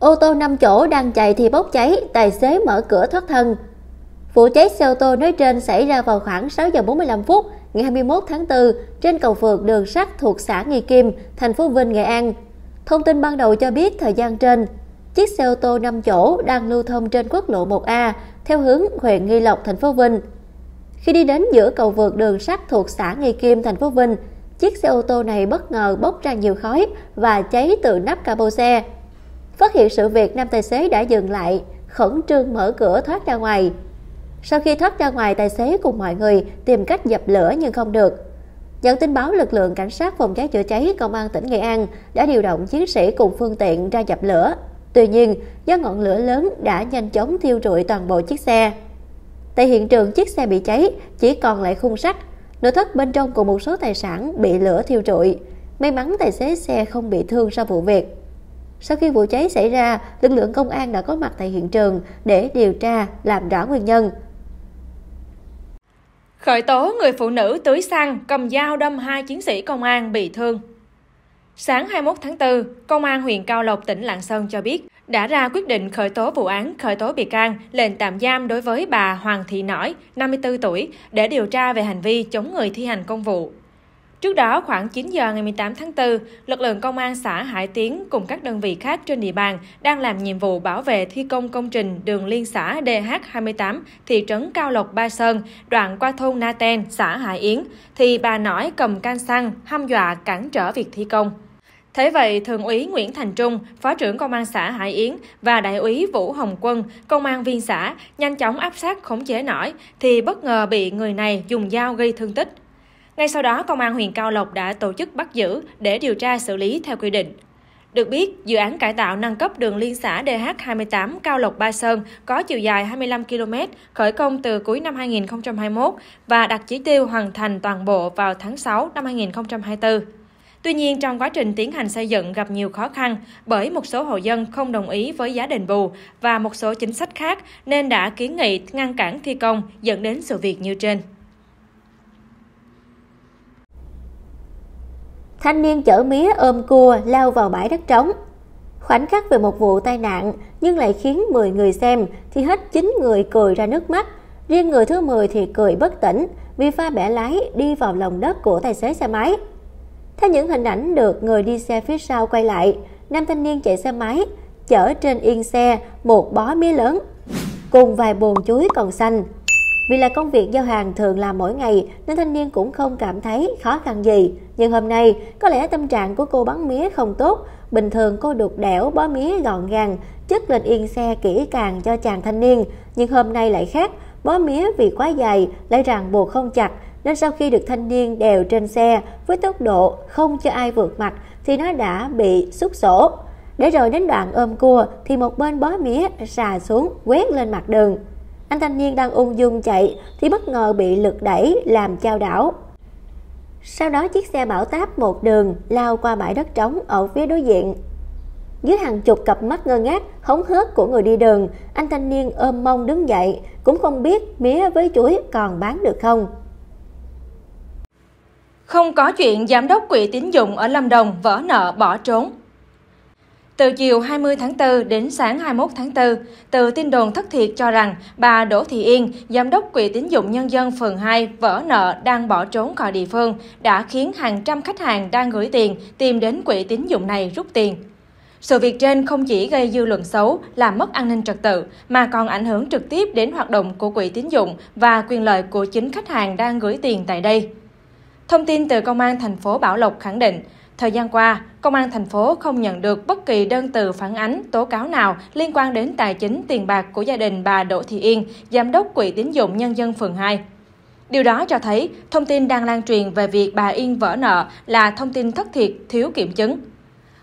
Ô tô 5 chỗ đang chạy thì bốc cháy, tài xế mở cửa thoát thân. Vụ cháy xe ô tô nói trên xảy ra vào khoảng 6 giờ 45 phút ngày 21 tháng 4 trên cầu vượt đường sắt thuộc xã Nghi Kim, thành phố Vinh, Nghệ An. Thông tin ban đầu cho biết thời gian trên, chiếc xe ô tô 5 chỗ đang lưu thông trên quốc lộ 1A theo hướng huyện Nghi Lộc, thành phố Vinh. Khi đi đến giữa cầu vượt đường sắt thuộc xã Nghi Kim, thành phố Vinh, chiếc xe ô tô này bất ngờ bốc ra nhiều khói và cháy từ nắp capo xe. Phát hiện sự việc, nam tài xế đã dừng lại, khẩn trương mở cửa thoát ra ngoài. Sau khi thoát ra ngoài, tài xế cùng mọi người tìm cách dập lửa nhưng không được. Nhận tin báo, lực lượng cảnh sát phòng cháy chữa cháy công an tỉnh Nghệ An đã điều động chiến sĩ cùng phương tiện ra dập lửa. Tuy nhiên, do ngọn lửa lớn đã nhanh chóng thiêu rụi toàn bộ chiếc xe. Tại hiện trường, chiếc xe bị cháy, chỉ còn lại khung sắt. Nội thất bên trong cùng một số tài sản bị lửa thiêu rụi. May mắn tài xế xe không bị thương sau vụ việc. Sau khi vụ cháy xảy ra, lực lượng công an đã có mặt tại hiện trường để điều tra, làm rõ nguyên nhân. Khởi tố người phụ nữ tưới xăng cầm dao đâm hai chiến sĩ công an bị thương. Sáng 21 tháng 4, Công an huyện Cao Lộc, tỉnh Lạng Sơn cho biết đã ra quyết định khởi tố vụ án, khởi tố bị can, lệnh tạm giam đối với bà Hoàng Thị Nỏi, 54 tuổi, để điều tra về hành vi chống người thi hành công vụ. Trước đó, khoảng 9 giờ ngày 18 tháng 4, lực lượng công an xã Hải Tiến cùng các đơn vị khác trên địa bàn đang làm nhiệm vụ bảo vệ thi công công trình đường liên xã DH28, thị trấn Cao Lộc Ba Sơn, đoạn qua thôn Na Ten, xã Hải Yến, thì bà nói cầm can xăng, hăm dọa cản trở việc thi công. Thế vậy, Thượng úy Nguyễn Thành Trung, Phó trưởng Công an xã Hải Yến và Đại úy Vũ Hồng Quân, Công an viên xã, nhanh chóng áp sát khống chế nổi, thì bất ngờ bị người này dùng dao gây thương tích. Ngay sau đó, Công an huyện Cao Lộc đã tổ chức bắt giữ để điều tra xử lý theo quy định. Được biết, dự án cải tạo nâng cấp đường liên xã DH28 Cao Lộc Ba Sơn có chiều dài 25 km, khởi công từ cuối năm 2021 và đặt chỉ tiêu hoàn thành toàn bộ vào tháng 6 năm 2024. Tuy nhiên, trong quá trình tiến hành xây dựng gặp nhiều khó khăn bởi một số hộ dân không đồng ý với giá đền bù và một số chính sách khác nên đã kiến nghị ngăn cản thi công dẫn đến sự việc như trên. thanh niên chở mía ôm cua lao vào bãi đất trống. Khoảnh khắc về một vụ tai nạn nhưng lại khiến 10 người xem thì hết 9 người cười ra nước mắt, riêng người thứ 10 thì cười bất tỉnh vì pha bẻ lái đi vào lòng đất của tài xế xe máy. Theo những hình ảnh được người đi xe phía sau quay lại, nam thanh niên chạy xe máy chở trên yên xe một bó mía lớn cùng vài bồn chuối còn xanh vì là công việc giao hàng thường làm mỗi ngày nên thanh niên cũng không cảm thấy khó khăn gì. Nhưng hôm nay, có lẽ tâm trạng của cô bán mía không tốt. Bình thường cô đục đẽo bó mía gọn gàng, chất lên yên xe kỹ càng cho chàng thanh niên. Nhưng hôm nay lại khác, bó mía vì quá dày, lại ràng buộc không chặt. Nên sau khi được thanh niên đèo trên xe với tốc độ không cho ai vượt mặt thì nó đã bị xúc sổ. Để rồi đến đoạn ôm cua thì một bên bó mía xà xuống quét lên mặt đường. Anh thanh niên đang ung dung chạy thì bất ngờ bị lực đẩy làm chao đảo. Sau đó chiếc xe bảo táp một đường lao qua bãi đất trống ở phía đối diện. Dưới hàng chục cặp mắt ngơ ngác, hống hớt của người đi đường, anh thanh niên ôm mông đứng dậy, cũng không biết mía với chuối còn bán được không. Không có chuyện giám đốc quỹ tín dụng ở Lâm Đồng vỡ nợ bỏ trốn. Từ chiều 20 tháng 4 đến sáng 21 tháng 4, từ tin đồn thất thiệt cho rằng bà Đỗ Thị Yên, giám đốc Quỹ tín dụng nhân dân phường 2 vỡ nợ đang bỏ trốn khỏi địa phương đã khiến hàng trăm khách hàng đang gửi tiền tìm đến quỹ tín dụng này rút tiền. Sự việc trên không chỉ gây dư luận xấu, làm mất an ninh trật tự, mà còn ảnh hưởng trực tiếp đến hoạt động của quỹ tín dụng và quyền lợi của chính khách hàng đang gửi tiền tại đây. Thông tin từ Công an thành phố Bảo Lộc khẳng định, Thời gian qua, Công an thành phố không nhận được bất kỳ đơn từ phản ánh, tố cáo nào liên quan đến tài chính tiền bạc của gia đình bà Đỗ Thị Yên, Giám đốc Quỹ tín dụng Nhân dân phường 2. Điều đó cho thấy thông tin đang lan truyền về việc bà Yên vỡ nợ là thông tin thất thiệt, thiếu kiểm chứng.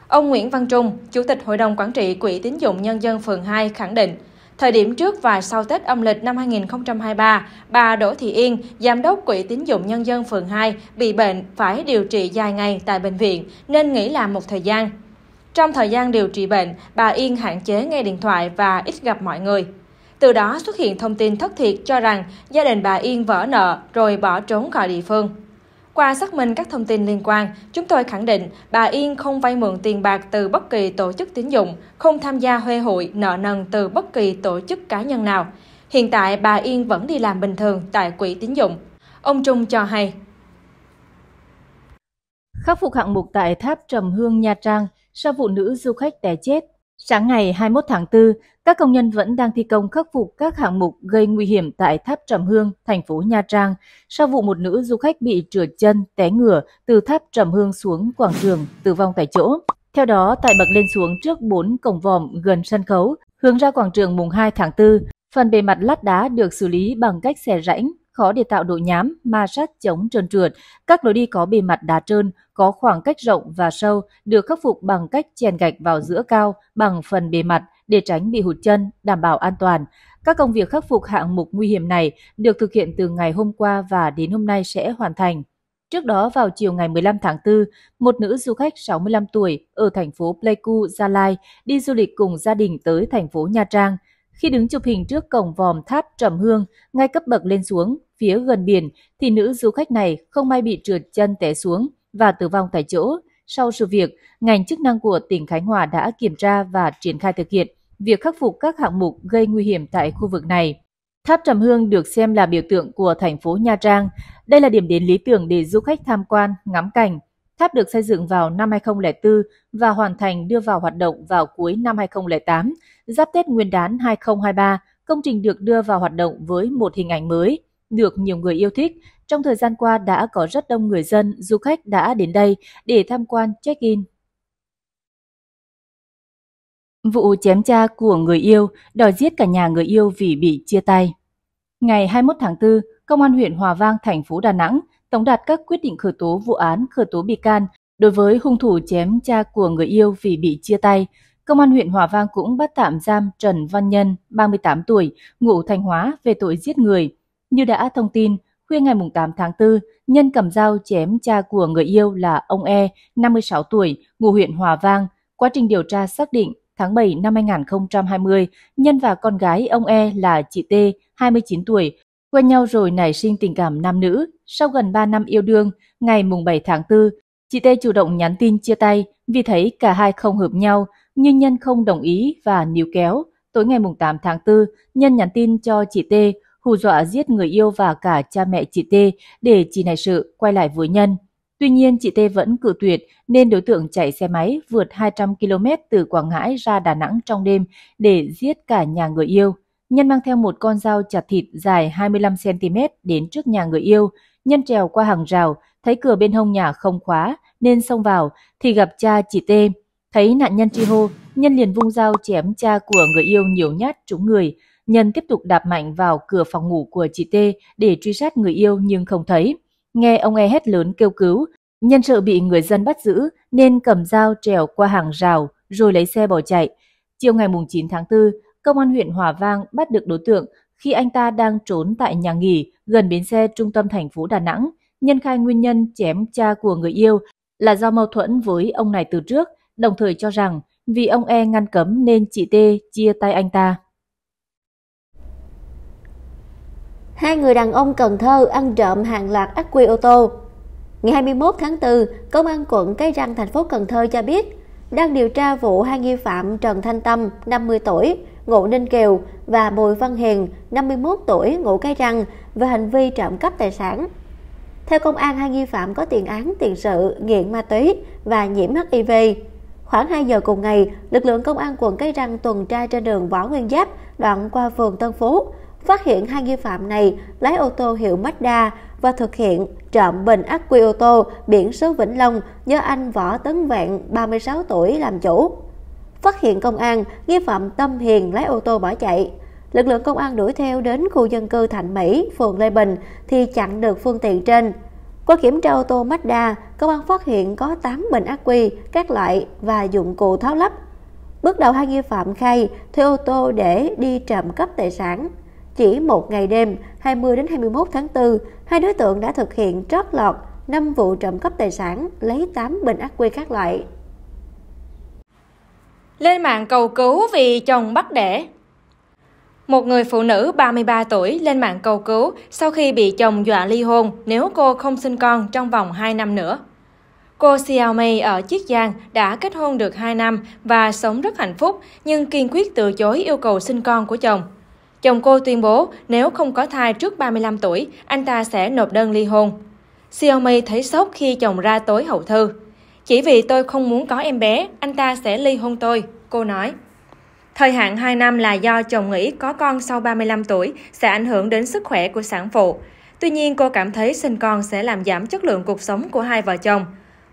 Ông Nguyễn Văn Trung, Chủ tịch Hội đồng Quản trị Quỹ tín dụng Nhân dân phường 2 khẳng định, Thời điểm trước và sau Tết âm lịch năm 2023, bà Đỗ Thị Yên, giám đốc Quỹ tín dụng nhân dân phường 2, bị bệnh phải điều trị dài ngày tại bệnh viện nên nghỉ làm một thời gian. Trong thời gian điều trị bệnh, bà Yên hạn chế nghe điện thoại và ít gặp mọi người. Từ đó xuất hiện thông tin thất thiệt cho rằng gia đình bà Yên vỡ nợ rồi bỏ trốn khỏi địa phương. Qua xác minh các thông tin liên quan, chúng tôi khẳng định bà Yên không vay mượn tiền bạc từ bất kỳ tổ chức tín dụng, không tham gia huê hụi nợ nần từ bất kỳ tổ chức cá nhân nào. Hiện tại bà Yên vẫn đi làm bình thường tại quỹ tín dụng. Ông Trung cho hay. Khắc phục hạng mục tại tháp Trầm Hương Nha Trang sau vụ nữ du khách té chết Sáng ngày 21 tháng 4, các công nhân vẫn đang thi công khắc phục các hạng mục gây nguy hiểm tại Tháp Trầm Hương, thành phố Nha Trang sau vụ một nữ du khách bị trượt chân, té ngửa từ Tháp Trầm Hương xuống quảng trường, tử vong tại chỗ. Theo đó, tại bậc lên xuống trước 4 cổng vòm gần sân khấu, hướng ra quảng trường mùng 2 tháng 4, phần bề mặt lát đá được xử lý bằng cách xẻ rãnh khó để tạo độ nhám, ma sát chống trơn trượt. Các lối đi có bề mặt đá trơn, có khoảng cách rộng và sâu, được khắc phục bằng cách chèn gạch vào giữa cao bằng phần bề mặt để tránh bị hụt chân, đảm bảo an toàn. Các công việc khắc phục hạng mục nguy hiểm này được thực hiện từ ngày hôm qua và đến hôm nay sẽ hoàn thành. Trước đó vào chiều ngày 15 tháng 4, một nữ du khách 65 tuổi ở thành phố Pleiku, Gia Lai đi du lịch cùng gia đình tới thành phố Nha Trang. Khi đứng chụp hình trước cổng vòm tháp Trầm Hương, ngay cấp bậc lên xuống, phía gần biển, thì nữ du khách này không may bị trượt chân té xuống và tử vong tại chỗ. Sau sự việc, ngành chức năng của tỉnh Khánh Hòa đã kiểm tra và triển khai thực hiện việc khắc phục các hạng mục gây nguy hiểm tại khu vực này. Tháp Trầm Hương được xem là biểu tượng của thành phố Nha Trang. Đây là điểm đến lý tưởng để du khách tham quan, ngắm cảnh, Tháp được xây dựng vào năm 2004 và hoàn thành đưa vào hoạt động vào cuối năm 2008, giáp Tết Nguyên đán 2023, công trình được đưa vào hoạt động với một hình ảnh mới, được nhiều người yêu thích. Trong thời gian qua đã có rất đông người dân, du khách đã đến đây để tham quan, check-in. Vụ chém cha của người yêu, đòi giết cả nhà người yêu vì bị chia tay. Ngày 21 tháng 4, Công an huyện Hòa Vang, thành phố Đà Nẵng tống đạt các quyết định khởi tố vụ án, khởi tố bị can đối với hung thủ chém cha của người yêu vì bị chia tay. Công an huyện Hòa Vang cũng bắt tạm giam Trần Văn Nhân, 38 tuổi, ngụ Thanh Hóa về tội giết người. Như đã thông tin, khuya ngày 8 tháng 4, Nhân cầm dao chém cha của người yêu là ông E, 56 tuổi, ngụ huyện Hòa Vang. Quá trình điều tra xác định, tháng 7 năm 2020, Nhân và con gái ông E là chị T, 29 tuổi, Quen nhau rồi nảy sinh tình cảm nam nữ, sau gần 3 năm yêu đương, ngày mùng 7 tháng 4, chị T chủ động nhắn tin chia tay vì thấy cả hai không hợp nhau, nhưng Nhân không đồng ý và níu kéo. Tối ngày mùng 8 tháng 4, Nhân nhắn tin cho chị T hù dọa giết người yêu và cả cha mẹ chị T để chị này sự quay lại với Nhân. Tuy nhiên chị T vẫn cự tuyệt nên đối tượng chạy xe máy vượt 200 km từ Quảng Ngãi ra Đà Nẵng trong đêm để giết cả nhà người yêu. Nhân mang theo một con dao chặt thịt dài 25cm đến trước nhà người yêu. Nhân trèo qua hàng rào, thấy cửa bên hông nhà không khóa nên xông vào thì gặp cha chị T. Thấy nạn nhân tri hô, Nhân liền vung dao chém cha của người yêu nhiều nhát trúng người. Nhân tiếp tục đạp mạnh vào cửa phòng ngủ của chị T để truy sát người yêu nhưng không thấy. Nghe ông e hét lớn kêu cứu, Nhân sợ bị người dân bắt giữ nên cầm dao trèo qua hàng rào rồi lấy xe bỏ chạy. Chiều ngày 9 tháng 4, công an huyện Hòa Vang bắt được đối tượng khi anh ta đang trốn tại nhà nghỉ gần bến xe trung tâm thành phố Đà Nẵng. Nhân khai nguyên nhân chém cha của người yêu là do mâu thuẫn với ông này từ trước, đồng thời cho rằng vì ông E ngăn cấm nên chị T chia tay anh ta. Hai người đàn ông Cần Thơ ăn trộm hàng loạt ắc quy ô tô. Ngày 21 tháng 4, Công an quận Cái Răng, thành phố Cần Thơ cho biết đang điều tra vụ hai nghi phạm Trần Thanh Tâm, 50 tuổi, ngụ Ninh Kiều và Bùi Văn Hiền, 51 tuổi, ngụ Cái Răng về hành vi trộm cắp tài sản. Theo công an, hai nghi phạm có tiền án tiền sự, nghiện ma túy và nhiễm HIV. Khoảng 2 giờ cùng ngày, lực lượng công an quận Cái Răng tuần tra trên đường Võ Nguyên Giáp, đoạn qua phường Tân Phú, phát hiện hai nghi phạm này lái ô tô hiệu Mazda và thực hiện trộm bình ắc quy ô tô biển số Vĩnh Long do anh Võ Tấn Vạn, 36 tuổi, làm chủ. Phát hiện công an, nghi phạm Tâm Hiền lái ô tô bỏ chạy. Lực lượng công an đuổi theo đến khu dân cư Thạnh Mỹ, phường Lê Bình thì chặn được phương tiện trên. Qua kiểm tra ô tô Mazda, công an phát hiện có 8 bình ác quy, các loại và dụng cụ tháo lắp. Bước đầu hai nghi phạm khai thuê ô tô để đi trộm cắp tài sản. Chỉ một ngày đêm, 20 đến 21 tháng 4, hai đối tượng đã thực hiện trót lọt 5 vụ trộm cắp tài sản, lấy 8 bình ác quy các loại lên mạng cầu cứu vì chồng bắt đẻ. Một người phụ nữ 33 tuổi lên mạng cầu cứu sau khi bị chồng dọa ly hôn nếu cô không sinh con trong vòng 2 năm nữa. Cô Xiaomi ở Chiết Giang đã kết hôn được 2 năm và sống rất hạnh phúc nhưng kiên quyết từ chối yêu cầu sinh con của chồng. Chồng cô tuyên bố nếu không có thai trước 35 tuổi, anh ta sẽ nộp đơn ly hôn. Xiaomi thấy sốc khi chồng ra tối hậu thư. Chỉ vì tôi không muốn có em bé, anh ta sẽ ly hôn tôi, cô nói. Thời hạn 2 năm là do chồng nghĩ có con sau 35 tuổi sẽ ảnh hưởng đến sức khỏe của sản phụ. Tuy nhiên, cô cảm thấy sinh con sẽ làm giảm chất lượng cuộc sống của hai vợ chồng.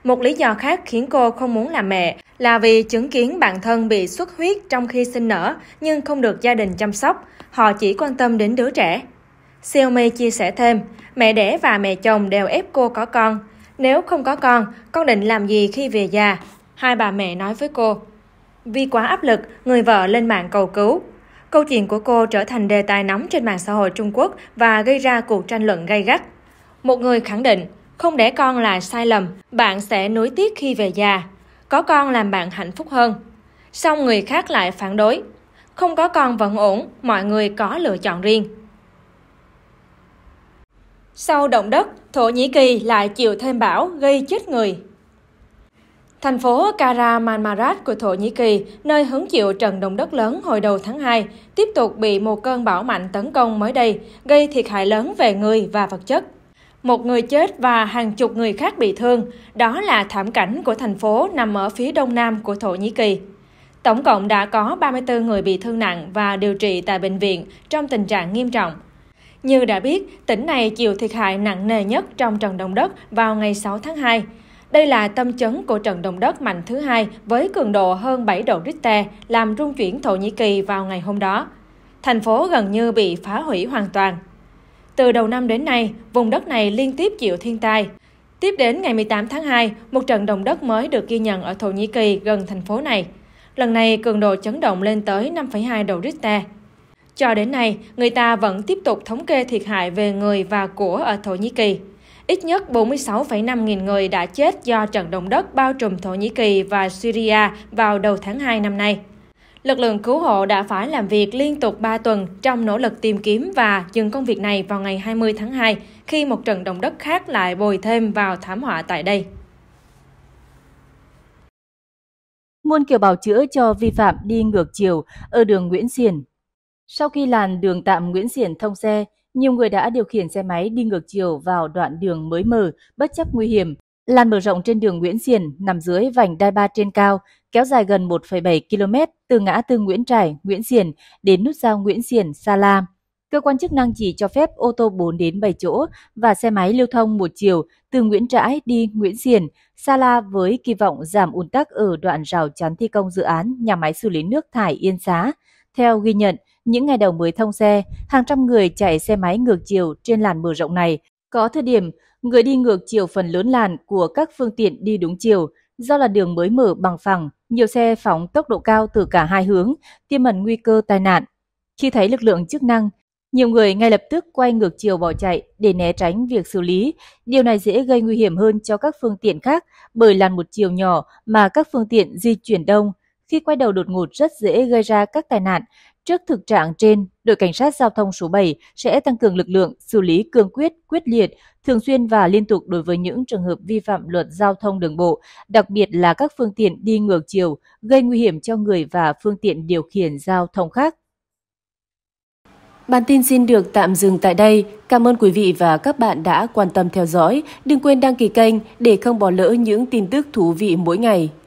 Một lý do khác khiến cô không muốn làm mẹ là vì chứng kiến bản thân bị xuất huyết trong khi sinh nở nhưng không được gia đình chăm sóc, họ chỉ quan tâm đến đứa trẻ. Xiaomi chia sẻ thêm, mẹ đẻ và mẹ chồng đều ép cô có con, nếu không có con, con định làm gì khi về già? Hai bà mẹ nói với cô. Vì quá áp lực, người vợ lên mạng cầu cứu. Câu chuyện của cô trở thành đề tài nóng trên mạng xã hội Trung Quốc và gây ra cuộc tranh luận gay gắt. Một người khẳng định, không để con là sai lầm, bạn sẽ nuối tiếc khi về già. Có con làm bạn hạnh phúc hơn. Song người khác lại phản đối. Không có con vẫn ổn, mọi người có lựa chọn riêng. Sau động đất, Thổ Nhĩ Kỳ lại chịu thêm bão gây chết người. Thành phố Karamanmarat của Thổ Nhĩ Kỳ, nơi hứng chịu trận động đất lớn hồi đầu tháng 2, tiếp tục bị một cơn bão mạnh tấn công mới đây, gây thiệt hại lớn về người và vật chất. Một người chết và hàng chục người khác bị thương, đó là thảm cảnh của thành phố nằm ở phía đông nam của Thổ Nhĩ Kỳ. Tổng cộng đã có 34 người bị thương nặng và điều trị tại bệnh viện trong tình trạng nghiêm trọng, như đã biết, tỉnh này chịu thiệt hại nặng nề nhất trong trận động đất vào ngày 6 tháng 2. Đây là tâm chấn của trận động đất mạnh thứ hai với cường độ hơn 7 độ Richter làm rung chuyển Thổ Nhĩ Kỳ vào ngày hôm đó. Thành phố gần như bị phá hủy hoàn toàn. Từ đầu năm đến nay, vùng đất này liên tiếp chịu thiên tai. Tiếp đến ngày 18 tháng 2, một trận động đất mới được ghi nhận ở Thổ Nhĩ Kỳ gần thành phố này. Lần này, cường độ chấn động lên tới 5,2 độ Richter, cho đến nay, người ta vẫn tiếp tục thống kê thiệt hại về người và của ở Thổ Nhĩ Kỳ. Ít nhất 46,5 nghìn người đã chết do trận động đất bao trùm Thổ Nhĩ Kỳ và Syria vào đầu tháng 2 năm nay. Lực lượng cứu hộ đã phải làm việc liên tục 3 tuần trong nỗ lực tìm kiếm và dừng công việc này vào ngày 20 tháng 2 khi một trận động đất khác lại bồi thêm vào thảm họa tại đây. Muôn kiểu bảo chữa cho vi phạm đi ngược chiều ở đường Nguyễn Xiển, sau khi làn đường tạm Nguyễn Xiển thông xe, nhiều người đã điều khiển xe máy đi ngược chiều vào đoạn đường mới mở, bất chấp nguy hiểm. Làn mở rộng trên đường Nguyễn Xiển nằm dưới vành đai ba trên cao, kéo dài gần 1,7 km từ ngã tư Nguyễn Trãi, Nguyễn Xiển đến nút giao Nguyễn Xiển, Sa La. Cơ quan chức năng chỉ cho phép ô tô 4 đến 7 chỗ và xe máy lưu thông một chiều từ Nguyễn Trãi đi Nguyễn Xiển, Sa La với kỳ vọng giảm ùn tắc ở đoạn rào chắn thi công dự án nhà máy xử lý nước thải Yên Xá. Theo ghi nhận, những ngày đầu mới thông xe, hàng trăm người chạy xe máy ngược chiều trên làn mở rộng này. Có thời điểm, người đi ngược chiều phần lớn làn của các phương tiện đi đúng chiều. Do là đường mới mở bằng phẳng, nhiều xe phóng tốc độ cao từ cả hai hướng, tiêm ẩn nguy cơ tai nạn. Khi thấy lực lượng chức năng, nhiều người ngay lập tức quay ngược chiều bỏ chạy để né tránh việc xử lý. Điều này dễ gây nguy hiểm hơn cho các phương tiện khác bởi làn một chiều nhỏ mà các phương tiện di chuyển đông. Khi quay đầu đột ngột rất dễ gây ra các tai nạn, Trước thực trạng trên, đội cảnh sát giao thông số 7 sẽ tăng cường lực lượng xử lý cương quyết, quyết liệt, thường xuyên và liên tục đối với những trường hợp vi phạm luật giao thông đường bộ, đặc biệt là các phương tiện đi ngược chiều, gây nguy hiểm cho người và phương tiện điều khiển giao thông khác. Bản tin xin được tạm dừng tại đây. Cảm ơn quý vị và các bạn đã quan tâm theo dõi. Đừng quên đăng ký kênh để không bỏ lỡ những tin tức thú vị mỗi ngày.